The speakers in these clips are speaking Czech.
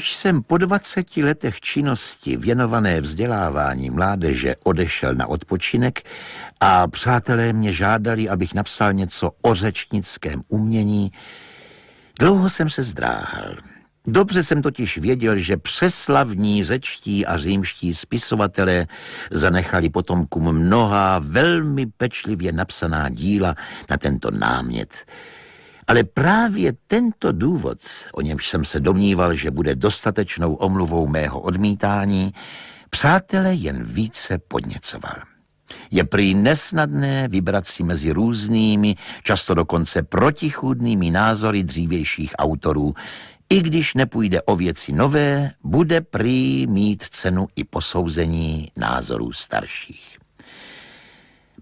Když jsem po 20 letech činnosti věnované vzdělávání mládeže odešel na odpočinek a přátelé mě žádali, abych napsal něco o řečnickém umění, dlouho jsem se zdráhal. Dobře jsem totiž věděl, že přeslavní řečtí a římští spisovatelé zanechali potomkům mnoha velmi pečlivě napsaná díla na tento námět. Ale právě tento důvod, o němž jsem se domníval, že bude dostatečnou omluvou mého odmítání, přátele jen více podněcoval. Je prý nesnadné vybrat si mezi různými, často dokonce protichůdnými názory dřívějších autorů. I když nepůjde o věci nové, bude prý mít cenu i posouzení názorů starších.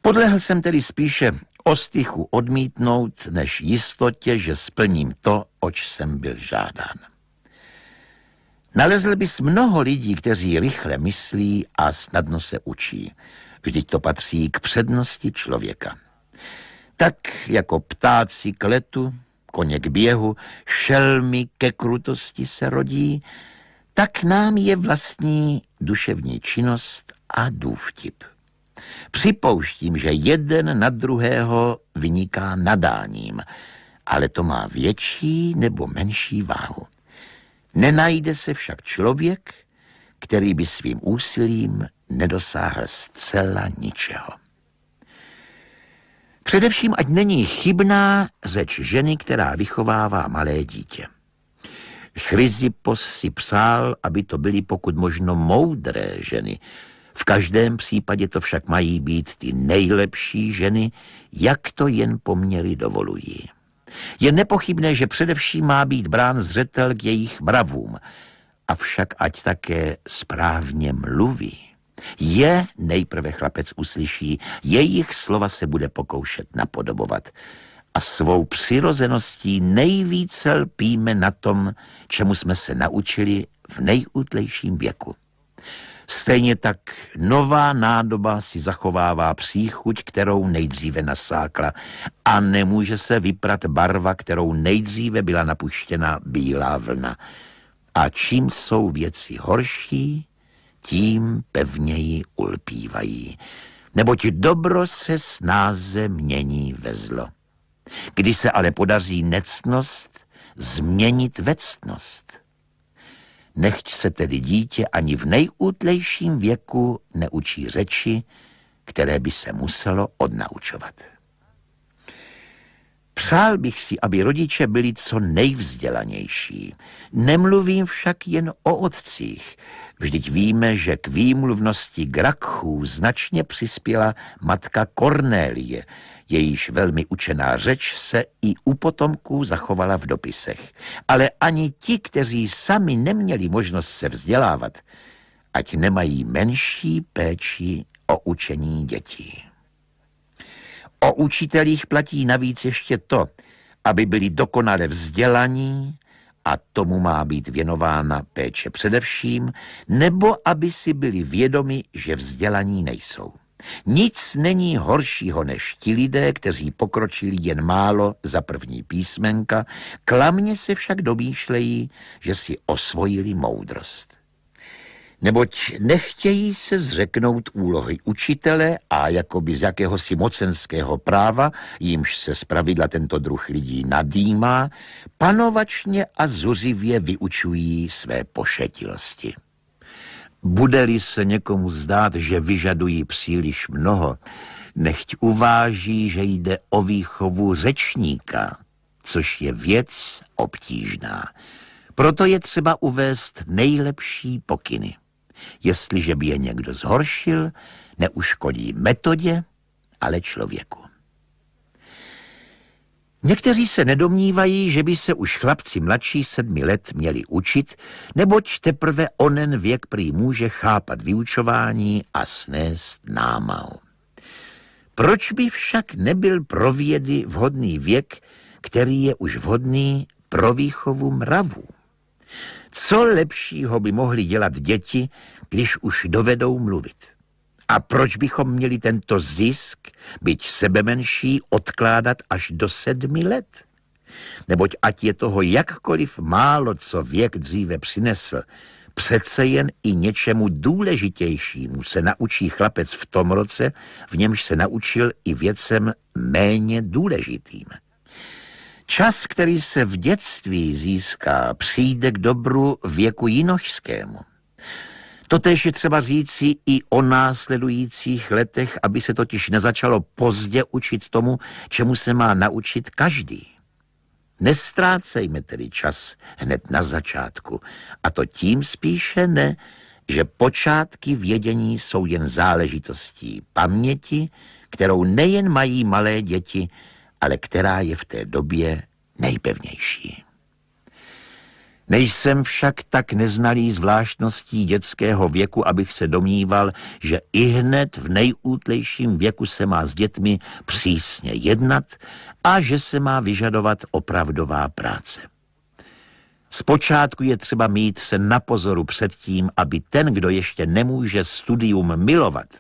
Podlehl jsem tedy spíše ostychu odmítnout, než jistotě, že splním to, oč jsem byl žádán. Nalezl bys mnoho lidí, kteří rychle myslí a snadno se učí. Vždyť to patří k přednosti člověka. Tak jako ptáci k letu, koně k běhu, šelmy ke krutosti se rodí, tak nám je vlastní duševní činnost a důvtip. Připouštím, že jeden na druhého vyniká nadáním, ale to má větší nebo menší váhu. Nenajde se však člověk, který by svým úsilím nedosáhl zcela ničeho. Především, ať není chybná řeč ženy, která vychovává malé dítě. Chryzipos si přál, aby to byly pokud možno moudré ženy, v každém případě to však mají být ty nejlepší ženy, jak to jen poměry dovolují. Je nepochybné, že především má být brán zřetel k jejich mravům, avšak ať také správně mluví. Je nejprve chlapec uslyší, jejich slova se bude pokoušet napodobovat a svou přirozeností nejvíce lpíme na tom, čemu jsme se naučili v nejútlejším věku. Stejně tak nová nádoba si zachovává příchuť, kterou nejdříve nasákla a nemůže se vyprat barva, kterou nejdříve byla napuštěna bílá vlna. A čím jsou věci horší, tím pevněji ulpívají, neboť dobro se snáze mění ve zlo. Kdy se ale podaří necnost změnit vectnost, Nechť se tedy dítě ani v nejútlejším věku neučí řeči, které by se muselo odnaučovat. Přál bych si, aby rodiče byli co nejvzdělanější. Nemluvím však jen o otcích. Vždyť víme, že k výmluvnosti Grakchů značně přispěla matka Kornélie, jejíž velmi učená řeč se i u potomků zachovala v dopisech. Ale ani ti, kteří sami neměli možnost se vzdělávat, ať nemají menší péči o učení dětí. O učitelích platí navíc ještě to, aby byli dokonale vzdělaní, a tomu má být věnována péče především, nebo aby si byli vědomi, že vzdělaní nejsou. Nic není horšího než ti lidé, kteří pokročili jen málo za první písmenka, klamně se však domýšlejí, že si osvojili moudrost neboť nechtějí se zřeknout úlohy učitele a jakoby z jakéhosi mocenského práva, jímž se zpravidla tento druh lidí nadýmá, panovačně a zuzivě vyučují své pošetilosti. Bude-li se někomu zdát, že vyžadují příliš mnoho, nechť uváží, že jde o výchovu řečníka, což je věc obtížná. Proto je třeba uvést nejlepší pokyny jestliže by je někdo zhoršil, neuškodí metodě, ale člověku. Někteří se nedomnívají, že by se už chlapci mladší sedmi let měli učit, neboť teprve onen věk prý může chápat vyučování a snést námahu. Proč by však nebyl pro vědy vhodný věk, který je už vhodný pro výchovu mravů? Co lepšího by mohli dělat děti, když už dovedou mluvit? A proč bychom měli tento zisk, byť sebe menší, odkládat až do sedmi let? Neboť ať je toho jakkoliv málo, co věk dříve přinesl, přece jen i něčemu důležitějšímu se naučí chlapec v tom roce, v němž se naučil i věcem méně důležitým. Čas, který se v dětství získá, přijde k dobru věku jinožskému. Totež je třeba říci i o následujících letech, aby se totiž nezačalo pozdě učit tomu, čemu se má naučit každý. Nestrácejme tedy čas hned na začátku, a to tím spíše ne, že počátky vědění jsou jen záležitostí paměti, kterou nejen mají malé děti, ale která je v té době nejpevnější. Nejsem však tak neznalý zvláštností dětského věku, abych se domníval, že i hned v nejútlejším věku se má s dětmi přísně jednat a že se má vyžadovat opravdová práce. Zpočátku je třeba mít se na pozoru před tím, aby ten, kdo ještě nemůže studium milovat –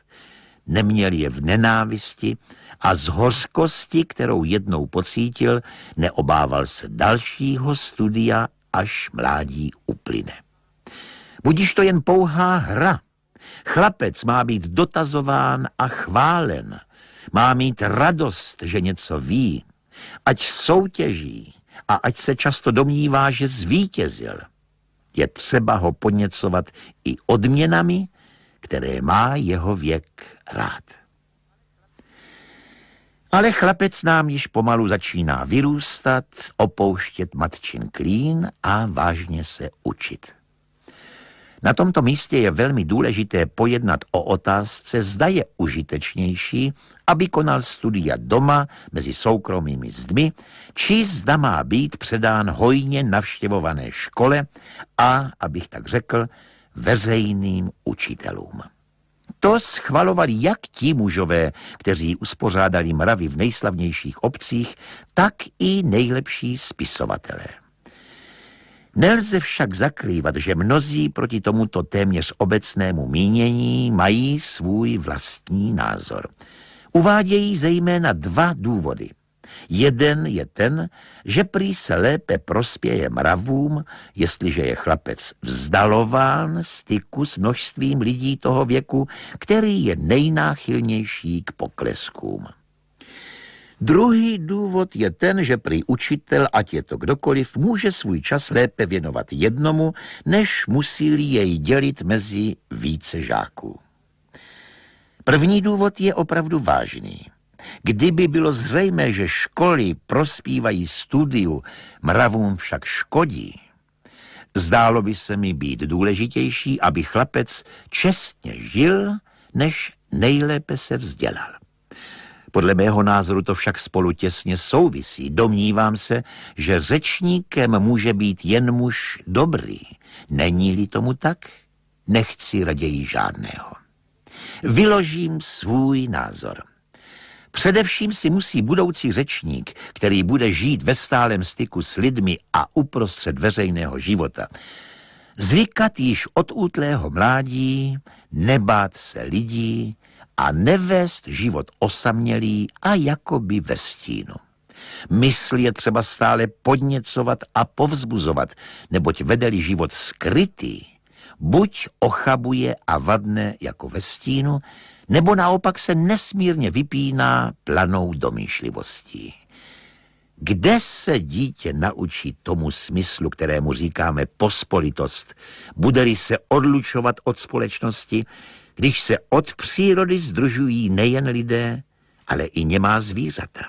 neměl je v nenávisti a z hořkosti, kterou jednou pocítil, neobával se dalšího studia, až mládí uplyne. Budíš to jen pouhá hra. Chlapec má být dotazován a chválen. Má mít radost, že něco ví. Ať soutěží a ať se často domnívá, že zvítězil. Je třeba ho podněcovat i odměnami, které má jeho věk rád. Ale chlapec nám již pomalu začíná vyrůstat, opouštět matčin klín a vážně se učit. Na tomto místě je velmi důležité pojednat o otázce, zda je užitečnější, aby konal studia doma mezi soukromými zdmi, či zda má být předán hojně navštěvované škole a, abych tak řekl, veřejným učitelům. To schvalovali jak ti mužové, kteří uspořádali mravy v nejslavnějších obcích, tak i nejlepší spisovatelé. Nelze však zakrývat, že mnozí proti tomuto téměř obecnému mínění mají svůj vlastní názor. Uvádějí zejména dva důvody. Jeden je ten, že prý se lépe prospěje mravům, jestliže je chlapec vzdalován styku s množstvím lidí toho věku, který je nejnáchylnější k pokleskům. Druhý důvod je ten, že prý učitel, ať je to kdokoliv, může svůj čas lépe věnovat jednomu, než musí jej dělit mezi více žáků. První důvod je opravdu vážný. Kdyby bylo zřejmé, že školy prospívají studiu, mravům však škodí, zdálo by se mi být důležitější, aby chlapec čestně žil, než nejlépe se vzdělal. Podle mého názoru to však spolu těsně souvisí. Domnívám se, že řečníkem může být jen muž dobrý. Není-li tomu tak, nechci raději žádného. Vyložím svůj názor. Především si musí budoucí řečník, který bude žít ve stálem styku s lidmi a uprostřed veřejného života, zvykat již od útlého mládí, nebát se lidí a nevést život osamělý a jakoby ve stínu. Mysl je třeba stále podněcovat a povzbuzovat, neboť vedeli život skrytý, buď ochabuje a vadne jako ve stínu, nebo naopak se nesmírně vypíná planou domýšlivostí. Kde se dítě naučí tomu smyslu, kterému říkáme pospolitost, bude-li se odlučovat od společnosti, když se od přírody združují nejen lidé, ale i němá zvířata.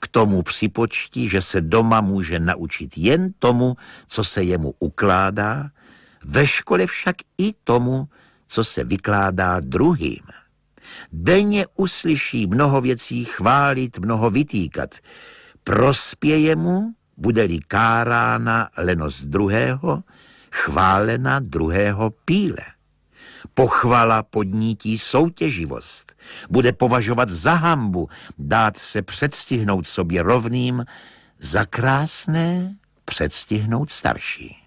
K tomu připočtí, že se doma může naučit jen tomu, co se jemu ukládá, ve škole však i tomu, co se vykládá druhým. Denně uslyší mnoho věcí chválit, mnoho vytýkat. Prospěje mu, bude-li kárána lenost druhého, chválena druhého píle. Pochvala podnítí soutěživost, bude považovat za hambu, dát se předstihnout sobě rovným, za krásné předstihnout starší.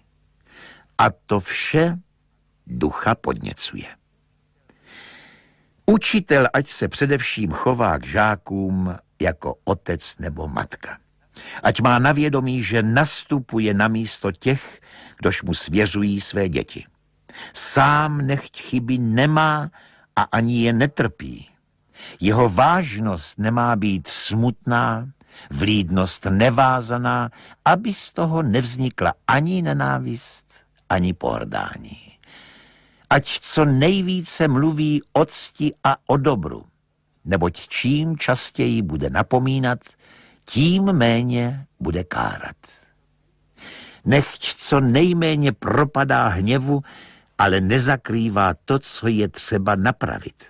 A to vše ducha podněcuje. Učitel ať se především chová k žákům jako otec nebo matka. Ať má na vědomí, že nastupuje na místo těch, kdož mu svěřují své děti. Sám nechť chyby nemá a ani je netrpí. Jeho vážnost nemá být smutná, vlídnost nevázaná, aby z toho nevznikla ani nenávist, ani pohrdání. Ať co nejvíce mluví o cti a o dobru, neboť čím častěji bude napomínat, tím méně bude kárat. Nechť co nejméně propadá hněvu, ale nezakrývá to, co je třeba napravit.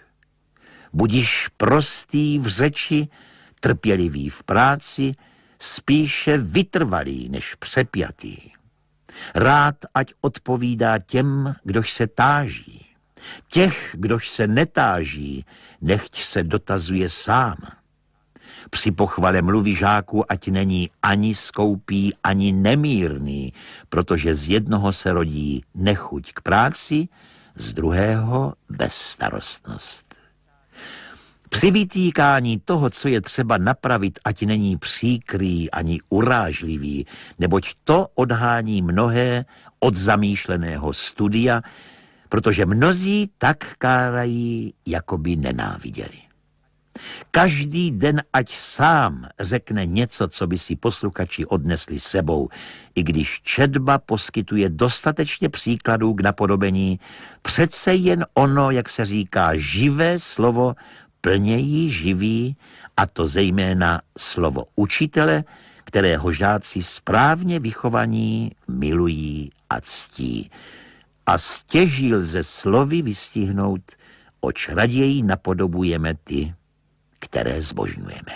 Budiš prostý v řeči, trpělivý v práci, spíše vytrvalý než přepjatý. Rád ať odpovídá těm, kdož se táží. Těch, kdož se netáží, nechť se dotazuje sám. Při pochvale mluví žáku, ať není ani skoupý, ani nemírný, protože z jednoho se rodí nechuť k práci, z druhého bezstarostnost. Při vytýkání toho, co je třeba napravit, ať není příkrý ani urážlivý, neboť to odhání mnohé od zamýšleného studia, protože mnozí tak kárají, jako by nenáviděli. Každý den ať sám řekne něco, co by si posluchači odnesli sebou, i když četba poskytuje dostatečně příkladů k napodobení, přece jen ono, jak se říká, živé slovo plně ji živí, a to zejména slovo učitele, kterého žáci správně vychovaní milují a ctí. A stěží lze slovy vystihnout, oč raději napodobujeme ty, které zbožňujeme.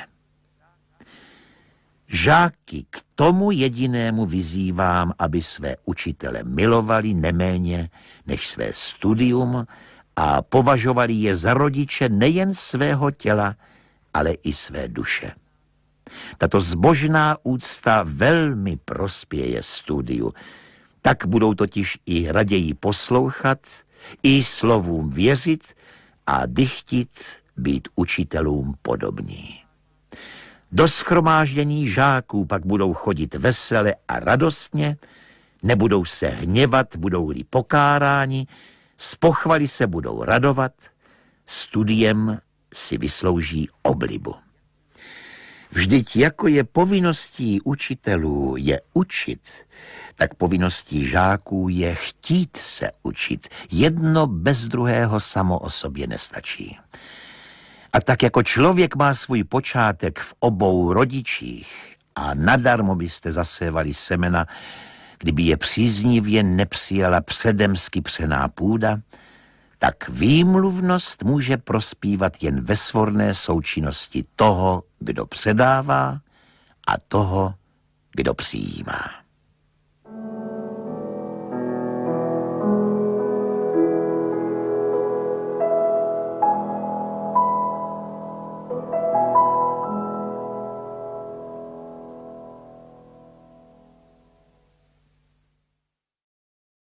Žáky k tomu jedinému vyzývám, aby své učitele milovali neméně než své studium a považovali je za rodiče nejen svého těla, ale i své duše. Tato zbožná úcta velmi prospěje studiu. Tak budou totiž i raději poslouchat, i slovům věřit a dychtit být učitelům podobní. Do schromáždění žáků pak budou chodit vesele a radostně, nebudou se hněvat, budou-li pokáráni, z pochvaly se budou radovat, studiem si vyslouží oblibu. Vždyť jako je povinností učitelů je učit, tak povinností žáků je chtít se učit. Jedno bez druhého samo o sobě nestačí. A tak jako člověk má svůj počátek v obou rodičích a nadarmo byste zasévali semena, kdyby je příznivě nepřijala předem skypřená půda, tak výmluvnost může prospívat jen ve svorné součinnosti toho, kdo předává a toho, kdo přijímá.